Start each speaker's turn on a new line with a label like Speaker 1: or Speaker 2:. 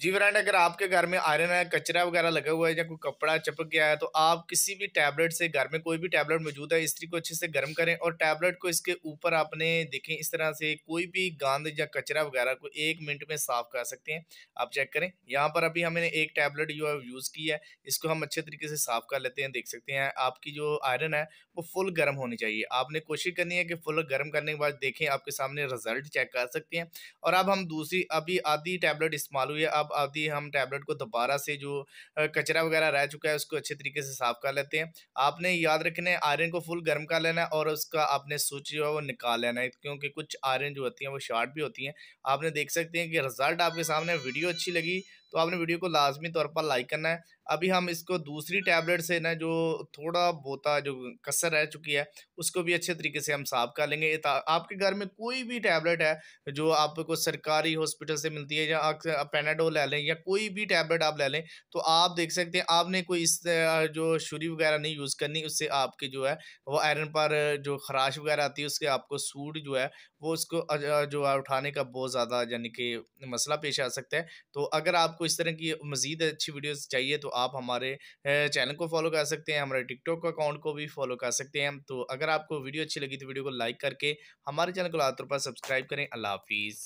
Speaker 1: जी friend अगर आपके घर में आयरन या कचरा वगैरह लगा हुआ है या कोई कपड़ा चपक गया है तो आप किसी भी टैबलेट से घर में कोई भी टैबलेट मौजूद है इस्त्री को अच्छे से गर्म करें और टैबलेट को इसके ऊपर आपने देखें इस तरह से कोई भी गंद या कचरा वगैरह को एक मिनट में साफ कर सकते हैं आप चेक करें यहाँ पर अभी हमने एक टैबलेट जो है यूज़ की है इसको हम अच्छे तरीके से साफ कर लेते हैं देख सकते हैं आपकी जो आयरन है वो फुल गर्म होनी चाहिए आपने कोशिश करनी है कि फुल गर्म करने के बाद देखें आपके सामने रिजल्ट चेक कर सकते हैं और अब हम दूसरी अभी आधी टैबलेट इस्तेमाल हुई है आप साफ आती है हम टैबलेट को दोबारा से जो कचरा वगैरह रह चुका है उसको अच्छे तरीके से साफ कर लेते हैं आपने याद रखना है आयरन को फुल गर्म कर लेना है और उसका आपने स्विच जो है वो निकाल लेना है क्योंकि कुछ आयरन जो होती हैं वो शार्ट भी होती हैं आपने देख सकते हैं कि रिजल्ट आपके सामने वीडियो अच्छी लगी तो आपने वीडियो को लाजमी तौर पर लाइक करना है अभी हम इसको दूसरी टैबलेट से ना जो थोड़ा बहुत जो कसर रह चुकी है उसको भी अच्छे तरीके से हम साफ कर लेंगे आपके घर में कोई भी टैबलेट है जो आपको सरकारी हॉस्पिटल से मिलती है या पेनाडोल ले लें या कोई भी टैबलेट आप ले लें तो आप देख सकते हैं आपने कोई इस जो छुरी वगैरह नहीं यूज़ करनी उससे आपके जो है वो आयरन पर जो खराश वगैरह आती है उसके आपको सूट जो है वो उसको जो है उठाने का बहुत ज़्यादा यानी कि मसला पेश आ सकता है तो अगर आप आपको इस तरह की मज़ीद अच्छी वीडियोस चाहिए तो आप हमारे चैनल को फॉलो कर सकते हैं हमारे टिकटॉक अकाउंट को भी फॉलो कर सकते हैं तो अगर आपको वीडियो अच्छी लगी तो वीडियो को लाइक करके हमारे चैनल को लातौर पर सब्सक्राइब करें अल्लाह हाफिज़